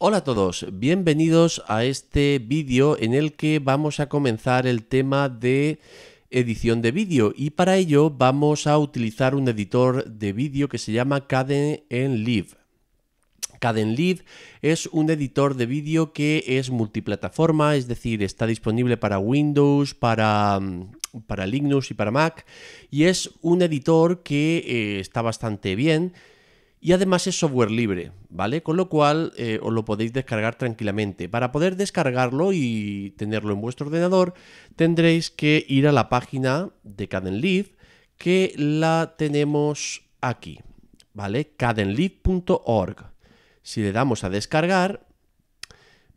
Hola a todos, bienvenidos a este vídeo en el que vamos a comenzar el tema de edición de vídeo y para ello vamos a utilizar un editor de vídeo que se llama cadenlive cadenlive es un editor de vídeo que es multiplataforma, es decir, está disponible para Windows, para, mm, para Linux y para Mac y es un editor que eh, está bastante bien y además es software libre, ¿vale? Con lo cual eh, os lo podéis descargar tranquilamente. Para poder descargarlo y tenerlo en vuestro ordenador, tendréis que ir a la página de Cadenleaf, que la tenemos aquí, ¿vale? cadenlive.org. Si le damos a descargar,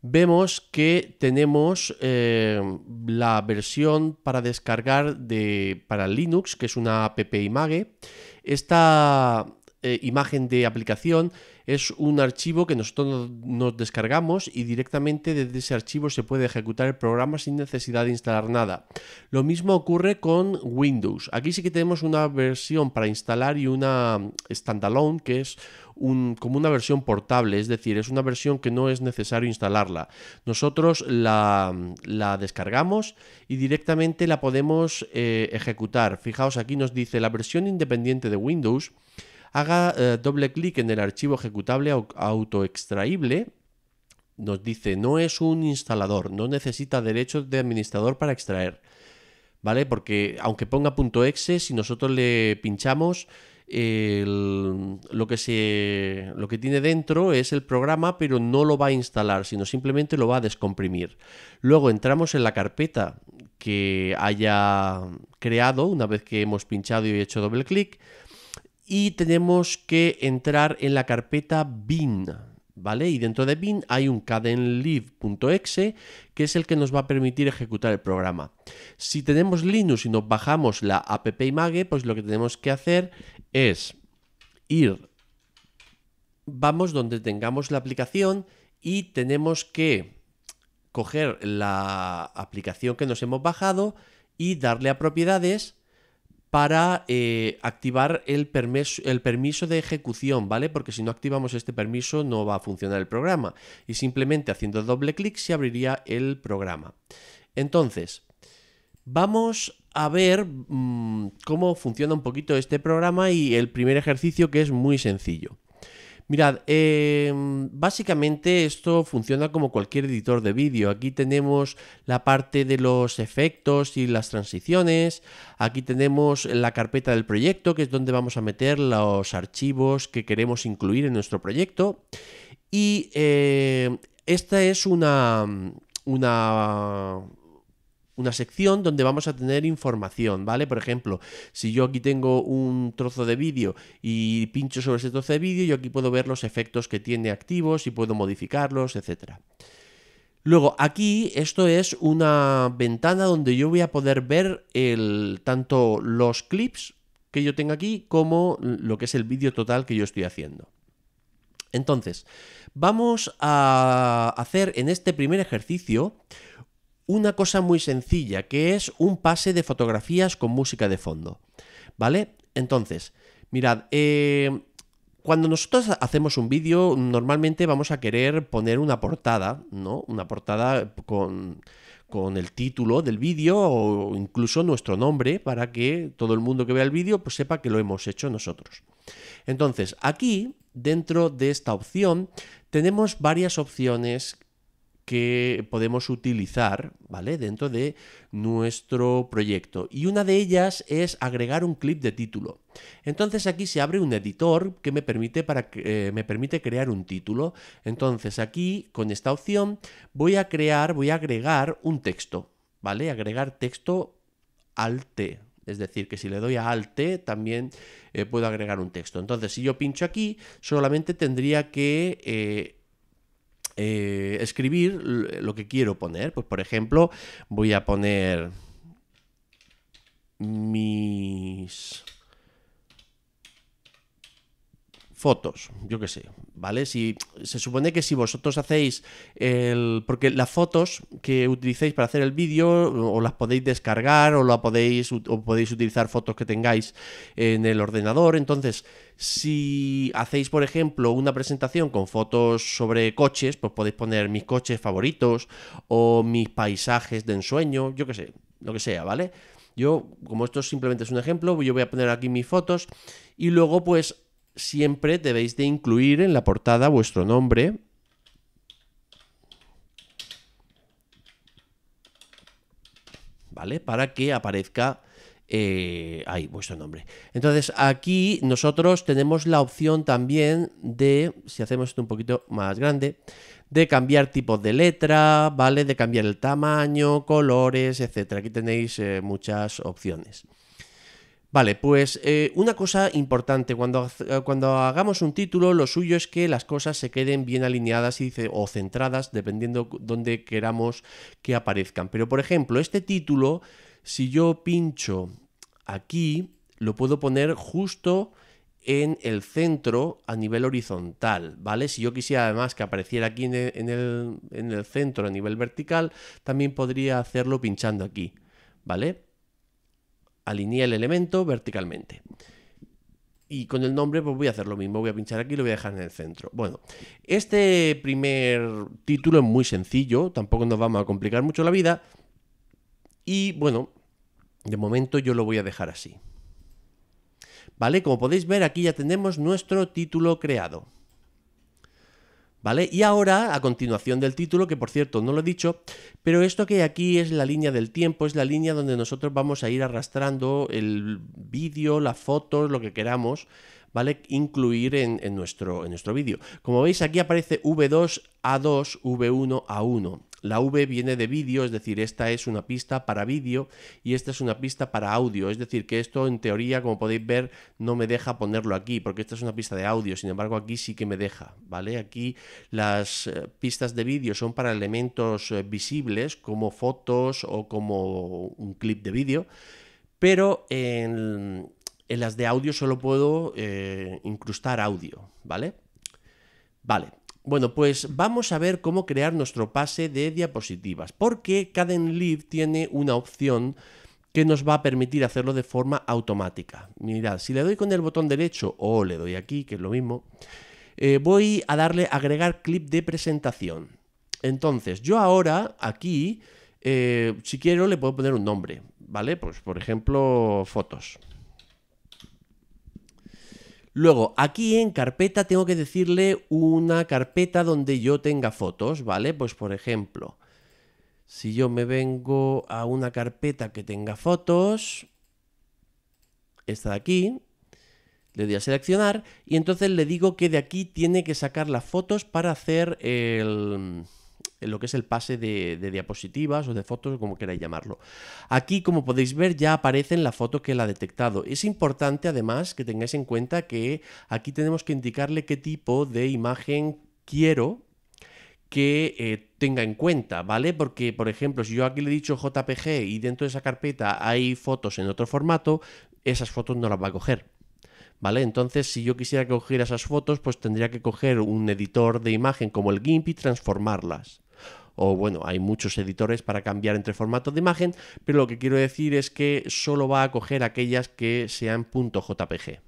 vemos que tenemos eh, la versión para descargar de, para Linux, que es una app image. Esta eh, imagen de aplicación es un archivo que nosotros nos descargamos y directamente desde ese archivo se puede ejecutar el programa sin necesidad de instalar nada. Lo mismo ocurre con Windows. Aquí sí que tenemos una versión para instalar y una mm, standalone que es un, como una versión portable, es decir, es una versión que no es necesario instalarla. Nosotros la, mm, descargamos y directamente la podemos eh, ejecutar. Fijaos, aquí nos dice la versión independiente de Windows haga eh, doble clic en el archivo ejecutable autoextraíble. Nos dice, no es un instalador, no necesita derechos de administrador para extraer. ¿Vale? Porque aunque ponga .exe, si nosotros le pinchamos, lo, que se, lo que tiene dentro es el programa, pero no lo va a instalar, sino simplemente lo va a descomprimir. Luego entramos en la carpeta que haya creado una vez que hemos pinchado y hecho doble clic y tenemos que entrar en la carpeta bin, ¿vale? Y dentro de bin hay un cadenlib.exe que es el que nos va a permitir ejecutar el programa. Si tenemos Linux y nos bajamos la app pues lo que tenemos que hacer es ir vamos donde tengamos la aplicación y tenemos que coger la aplicación que nos hemos bajado y darle a propiedades para eh, activar el permiso, el permiso de ejecución, ¿vale? Porque si no activamos este permiso no va a funcionar el programa. Y simplemente haciendo doble clic se abriría el programa. Entonces, vamos a ver mm, cómo funciona un poquito este programa y el primer ejercicio que es muy sencillo. Mirad, em, básicamente esto funciona como cualquier editor de vídeo. Aquí tenemos la parte de los efectos y las transiciones. Aquí tenemos la carpeta del proyecto, que es donde vamos a meter los archivos que queremos incluir en nuestro proyecto. Y eh, esta es una, una una sección donde vamos a tener información, ¿vale? Por ejemplo, si yo aquí tengo un trozo de vídeo y pincho sobre ese trozo de vídeo, yo aquí puedo ver los efectos que tiene activos y puedo modificarlos, etcétera. Luego, aquí esto es una ventana donde yo voy a poder ver el, tanto los clips que yo tengo aquí como lo que es el vídeo total que yo estoy haciendo. Entonces, vamos a hacer en este primer ejercicio una cosa muy sencilla, que es un pase de fotografías con música de fondo. ¿Vale? Entonces, mirad, eh, cuando nosotros hacemos un vídeo, normalmente vamos a querer poner una portada, ¿no? Una portada con, con el título del vídeo o incluso nuestro nombre para que todo el mundo que vea el vídeo pues, sepa que lo hemos hecho nosotros. Entonces, aquí, dentro de esta opción, tenemos varias opciones que podemos utilizar, ¿vale? Dentro de nuestro proyecto. Y una de ellas es agregar un clip de título. Entonces aquí se abre un editor que me permite, para, eh, me permite crear un título. Entonces aquí, con esta opción, voy a crear, voy a agregar un texto, ¿vale? Agregar texto al T. Es decir, que si le doy a Alt T también eh, puedo agregar un texto. Entonces, si yo pincho aquí, solamente tendría que eh, eh, escribir lo que quiero poner. Pues por ejemplo, voy a poner mis fotos, yo qué sé, ¿vale? Si se supone que si vosotros hacéis el porque las fotos que utilicéis para hacer el vídeo o las podéis descargar o la podéis o podéis utilizar fotos que tengáis en el ordenador, entonces si hacéis, por ejemplo, una presentación con fotos sobre coches, pues podéis poner mis coches favoritos o mis paisajes de ensueño, yo qué sé, lo que sea, ¿vale? Yo, como esto simplemente es un ejemplo, yo voy a poner aquí mis fotos y luego pues siempre debéis de incluir en la portada vuestro nombre. ¿Vale? Para que aparezca eh, ahí vuestro nombre. Entonces aquí nosotros tenemos la opción también de, si hacemos esto un poquito más grande, de cambiar tipo de letra, ¿vale? De cambiar el tamaño, colores, etcétera. Aquí tenéis eh, muchas opciones. Vale, pues eh, una cosa importante, cuando, eh, cuando, hagamos un título, lo suyo es que las cosas se queden bien alineadas y, o centradas, dependiendo donde queramos que aparezcan. Pero, por ejemplo, este título, si yo pincho aquí, lo puedo poner justo en el centro a nivel horizontal, ¿vale? Si yo quisiera además que apareciera aquí en e, el centro a nivel vertical, también podría hacerlo pinchando aquí, ¿vale? Alinea el elemento verticalmente. Y con el nombre pues voy a hacer lo mismo, voy a pinchar aquí y lo voy a dejar en el centro. Bueno, este primer título es muy sencillo, tampoco nos vamos a complicar mucho la vida. Y bueno, de momento yo lo voy a dejar así. ¿Vale? Como podéis ver aquí ya tenemos nuestro título creado. ¿Vale? Y ahora, a continuación del título, que por cierto no lo he dicho, pero esto que aquí es la línea del tiempo, es la línea donde nosotros vamos a ir arrastrando el vídeo, las fotos, lo que queramos, ¿vale? Incluir en, nuestro, en nuestro vídeo. Como veis, aquí aparece V2, A2, V1, A1. La V viene de vídeo, es decir, esta es una pista para vídeo y esta es una pista para audio. Es decir, que esto en teoría, como podéis ver, no me deja ponerlo aquí, porque esta es una pista de audio. Sin embargo, aquí sí que me deja, ¿vale? Aquí las eh, pistas de vídeo son para elementos eh, visibles, como fotos o como un clip de vídeo. Pero en, en las de audio solo puedo eh, incrustar audio, ¿vale? Vale, bueno, pues vamos a ver cómo crear nuestro pase de diapositivas, porque Cadenlive tiene una opción que nos va a permitir hacerlo de forma automática. Mirad, si le doy con el botón derecho o le doy aquí, que es lo mismo, eh, voy a darle agregar clip de presentación. Entonces, yo ahora aquí, eh, si quiero, le puedo poner un nombre, ¿vale? Pues por ejemplo, fotos. Luego, aquí en carpeta tengo que decirle una carpeta donde yo tenga fotos, ¿vale? Pues por ejemplo, si yo me vengo a una carpeta que tenga fotos, esta de aquí, le doy a seleccionar y entonces le digo que de aquí tiene que sacar las fotos para hacer el lo que es el pase de, diapositivas o de fotos, como queráis llamarlo. Aquí, como podéis ver, ya aparece en la foto que la ha detectado. Es importante, además, que tengáis en cuenta que aquí tenemos que indicarle qué tipo de imagen quiero que eh, tenga en cuenta, ¿vale? Porque, por ejemplo, si yo aquí le he dicho JPG y dentro de esa carpeta hay fotos en otro formato, esas fotos no las va a coger. ¿Vale? Entonces, si yo quisiera coger esas fotos, pues tendría que coger un editor de imagen como el GIMP y transformarlas o bueno, hay muchos editores para cambiar entre formatos de imagen, pero lo que quiero decir es que solo va a coger aquellas que sean .jpg.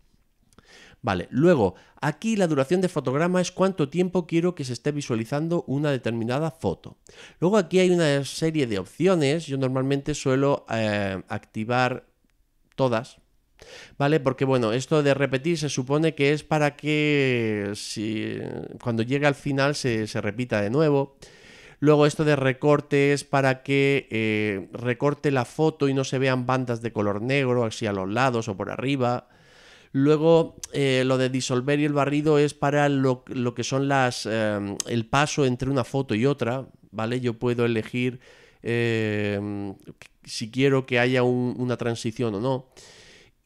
Vale, luego, aquí la duración de fotograma es cuánto tiempo quiero que se esté visualizando una determinada foto. Luego aquí hay una serie de opciones, yo normalmente suelo eh, activar todas, ¿Vale? Porque bueno, esto de repetir se supone que es para que si, cuando llegue al final se, se repita de nuevo. Luego esto de recorte es para que eh, recorte la foto y no se vean bandas de color negro, así a los lados o por arriba. Luego eh, lo de disolver y el barrido es para lo, que son las eh, el paso entre una foto y otra, ¿vale? Yo puedo elegir si quiero que haya una transición o no.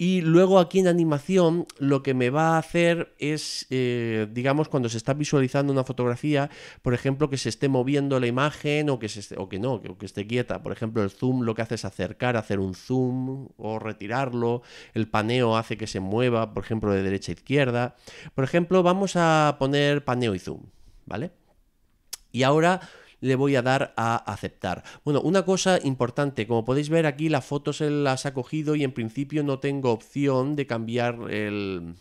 Y luego aquí en animación lo que me va a hacer es, eh, digamos, cuando se está visualizando una fotografía, por ejemplo, que se esté moviendo la imagen o que, se o que no, que, que esté quieta. Por ejemplo, el zoom lo que hace es acercar, hacer un zoom o retirarlo. El paneo hace que se mueva, por ejemplo, de derecha a izquierda. Por ejemplo, vamos a poner paneo y zoom, ¿vale? Y ahora le voy a dar a aceptar. Bueno, una cosa importante, como podéis ver aquí las fotos se las ha cogido y en principio no tengo opción de cambiar el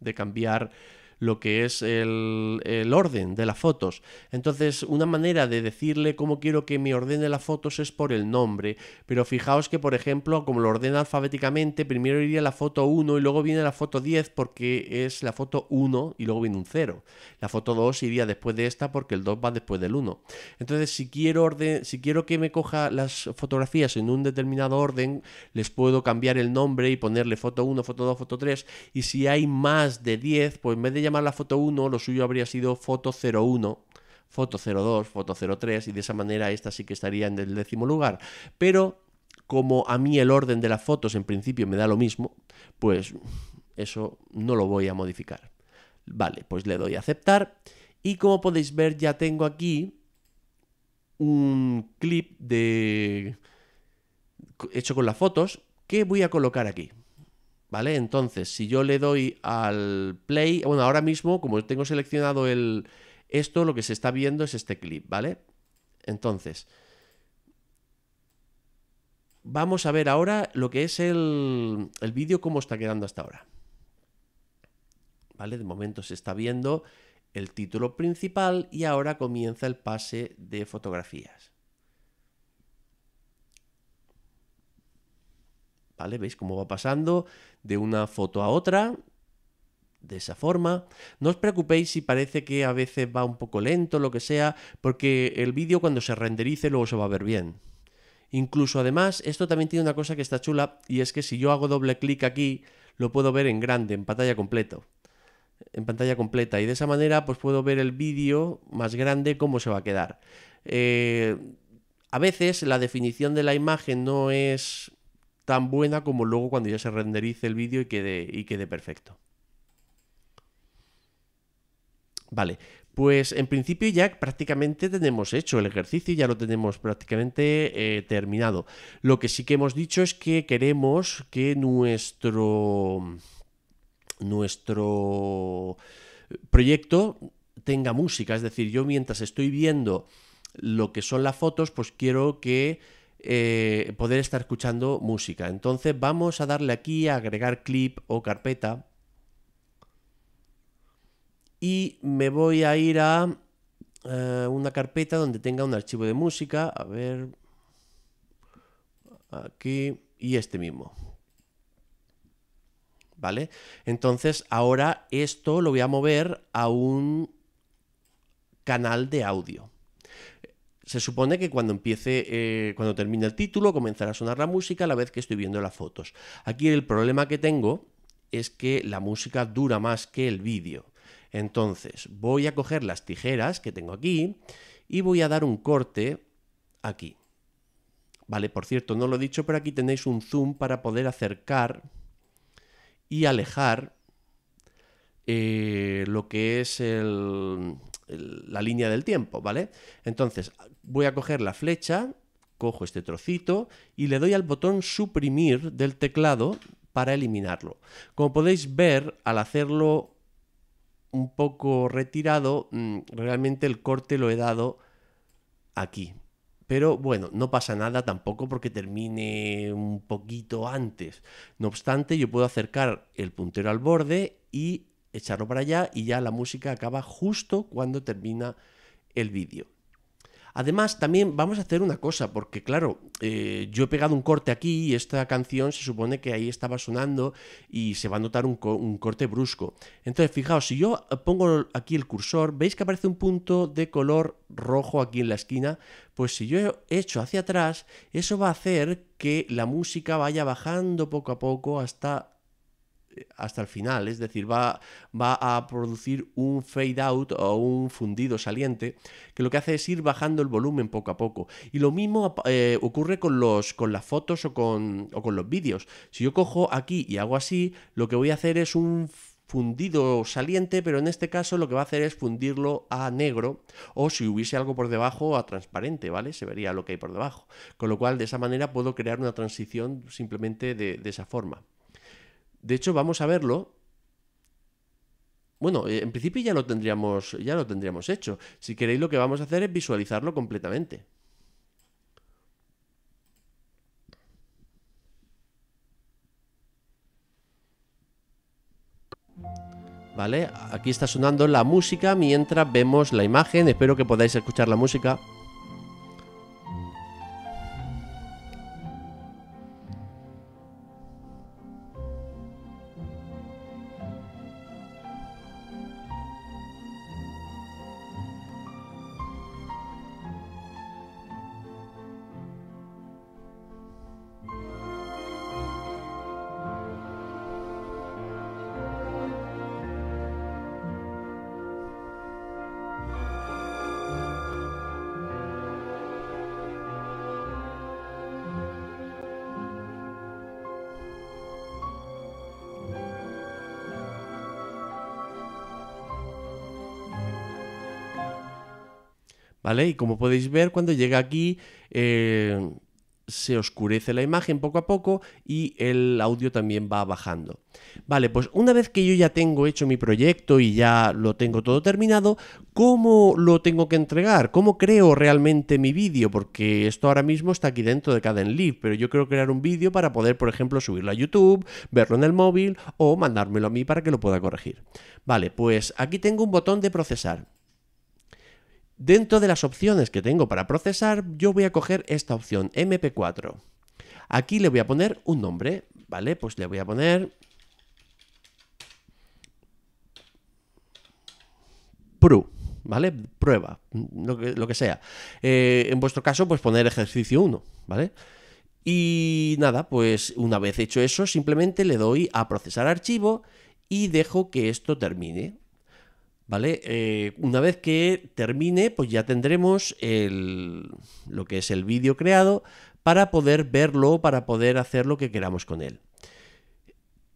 de cambiar lo que es el, orden de las fotos. Entonces, una manera de decirle cómo quiero que me ordene las fotos es por el nombre, pero fijaos que, por ejemplo, como lo ordena alfabéticamente, primero iría la foto 1 y luego viene la foto 10 porque es la foto 1 y luego viene un 0. La foto 2 iría después de esta porque el 2 va después del 1. Entonces, si quiero, orden, si quiero que me coja las fotografías en un determinado orden, les puedo cambiar el nombre y ponerle foto 1, foto 2, foto 3, y si hay más de 10, pues en vez de llamar la foto 1, lo suyo habría sido foto 01, foto 02, foto 03 y de esa manera esta sí que estaría en el décimo lugar. Pero como a mí el orden de las fotos en principio me da lo mismo, pues eso no lo voy a modificar. Vale, pues le doy a aceptar y como podéis ver ya tengo aquí un clip de hecho con las fotos que voy a colocar aquí. ¿Vale? Entonces, si yo le doy al play, bueno, ahora mismo, como tengo seleccionado el esto, lo que se está viendo es este clip, ¿vale? Entonces, vamos a ver ahora lo que es el, el vídeo, cómo está quedando hasta ahora. ¿Vale? De momento se está viendo el título principal y ahora comienza el pase de fotografías. ¿Vale? ¿Veis cómo va pasando de una foto a otra? de esa forma. No os preocupéis si parece que a veces va un poco lento, lo que sea, porque el vídeo cuando se renderice luego se va a ver bien. Incluso además, esto también tiene una cosa que está chula, y es que si yo hago doble clic aquí, lo puedo ver en grande, en pantalla completo. En pantalla completa. Y de esa manera, pues puedo ver el vídeo más grande, cómo se va a quedar. Eh, a veces la definición de la imagen no es tan buena como luego cuando ya se renderice el vídeo y quede, y quede perfecto. Vale, pues en principio ya prácticamente tenemos hecho el ejercicio, y ya lo tenemos prácticamente eh, terminado. Lo que sí que hemos dicho es que queremos que nuestro, nuestro proyecto tenga música. Es decir, yo mientras estoy viendo lo que son las fotos, pues quiero que eh, poder estar escuchando música. Entonces vamos a darle aquí a agregar clip o carpeta. Y me voy a ir a eh, una carpeta donde tenga un archivo de música. A ver. Aquí. Y este mismo. ¿Vale? Entonces ahora esto lo voy a mover a un canal de audio. Se supone que cuando empiece, eh, cuando termine el título, comenzará a sonar la música a la vez que estoy viendo las fotos. Aquí el problema que tengo es que la música dura más que el vídeo. Entonces, voy a coger las tijeras que tengo aquí y voy a dar un corte aquí. Vale, por cierto, no lo he dicho, pero aquí tenéis un zoom para poder acercar y alejar eh, lo que es la línea del tiempo, ¿vale? Entonces, voy a coger la flecha, cojo este trocito y le doy al botón suprimir del teclado para eliminarlo. Como podéis ver, al hacerlo un poco retirado, mm, realmente el corte lo he dado aquí. Pero bueno, no pasa nada tampoco porque termine un poquito antes. No obstante, yo puedo acercar el puntero al borde y echarlo para allá y ya la música acaba justo cuando termina el vídeo. Además, también vamos a hacer una cosa, porque claro, eh, yo he pegado un corte aquí y esta canción se supone que ahí estaba sonando y se va a notar un, un corte brusco. Entonces, fijaos, si yo pongo aquí el cursor, veis que aparece un punto de color rojo aquí en la esquina, pues si yo echo hacia atrás, eso va a hacer que la música vaya bajando poco a poco hasta hasta el final, es decir, va, a producir un fade out o un fundido saliente que lo que hace es ir bajando el volumen poco a poco. Y lo mismo eh, ocurre con, los, con las fotos o con, los vídeos. Si yo cojo aquí y hago así, lo que voy a hacer es un fundido saliente, pero en este caso lo que va a hacer es fundirlo a negro o si hubiese algo por debajo a transparente, ¿vale? Se vería lo que hay por debajo. Con lo cual de esa manera puedo crear una transición simplemente de esa forma. De hecho, vamos a verlo. Bueno, eh, en principio ya lo tendríamos, ya lo tendríamos hecho. Si queréis, lo que vamos a hacer es visualizarlo completamente. ¿Vale? Aquí está sonando la música mientras vemos la imagen. Espero que podáis escuchar la música. ¿vale? Y como podéis ver, cuando llega aquí eh, se oscurece la imagen poco a poco y el audio también va bajando. Vale, pues una vez que yo ya tengo hecho mi proyecto y ya lo tengo todo terminado, ¿cómo lo tengo que entregar? ¿Cómo creo realmente mi vídeo? Porque esto ahora mismo está aquí dentro de cada Live, pero yo quiero crear un vídeo para poder, por ejemplo, subirlo a YouTube, verlo en el móvil o mandármelo a mí para que lo pueda corregir. Vale, pues aquí tengo un botón de procesar. Dentro de las opciones que tengo para procesar, yo voy a coger esta opción MP4. Aquí le voy a poner un nombre, ¿vale? Pues le voy a poner PRU, ¿vale? Prueba, lo que, sea. Eh, en vuestro caso, pues poner ejercicio 1, ¿vale? Y nada, pues una vez hecho eso, simplemente le doy a procesar archivo y dejo que esto termine. ¿Vale? Eh, una vez que termine, pues ya tendremos el, lo que es el vídeo creado para poder verlo, para poder hacer lo que queramos con él.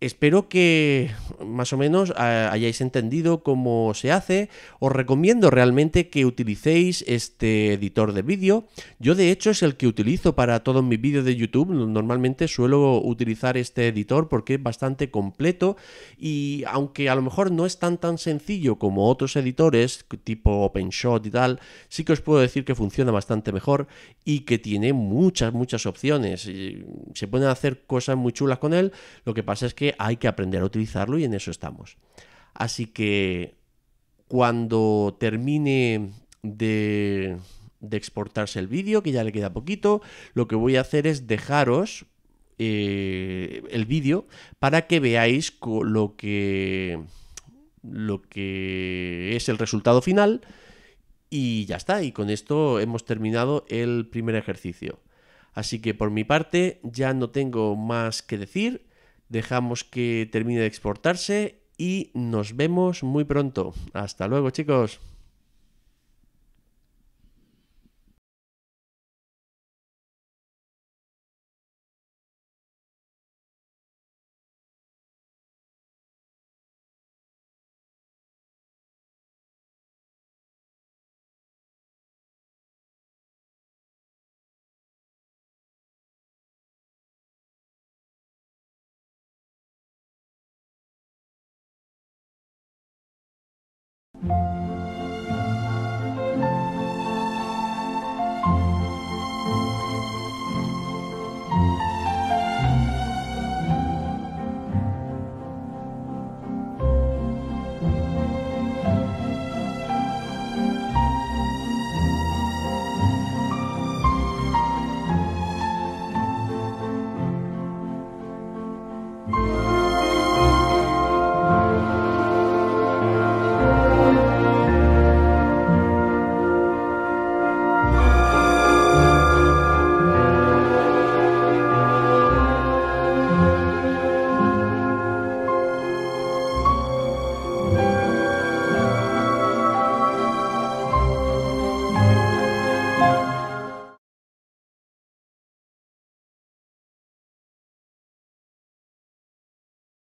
Espero que más o menos eh, hayáis entendido cómo se hace. Os recomiendo realmente que utilicéis este editor de vídeo. Yo de hecho es el que utilizo para todos mis vídeos de YouTube. Normalmente suelo utilizar este editor porque es bastante completo y aunque a lo mejor no es tan tan sencillo como otros editores tipo OpenShot y tal, sí que os puedo decir que funciona bastante mejor y que tiene muchas muchas opciones. Se pueden hacer cosas muy chulas con él. Lo que pasa es que hay que aprender a utilizarlo y en eso estamos. Así que cuando termine de, exportarse el vídeo, que ya le queda poquito, lo que voy a hacer es dejaros eh, el vídeo para que veáis lo que, lo que es el resultado final. Y ya está, y con esto hemos terminado el primer ejercicio. Así que por mi parte ya no tengo más que decir dejamos que termine de exportarse y nos vemos muy pronto. Hasta luego chicos.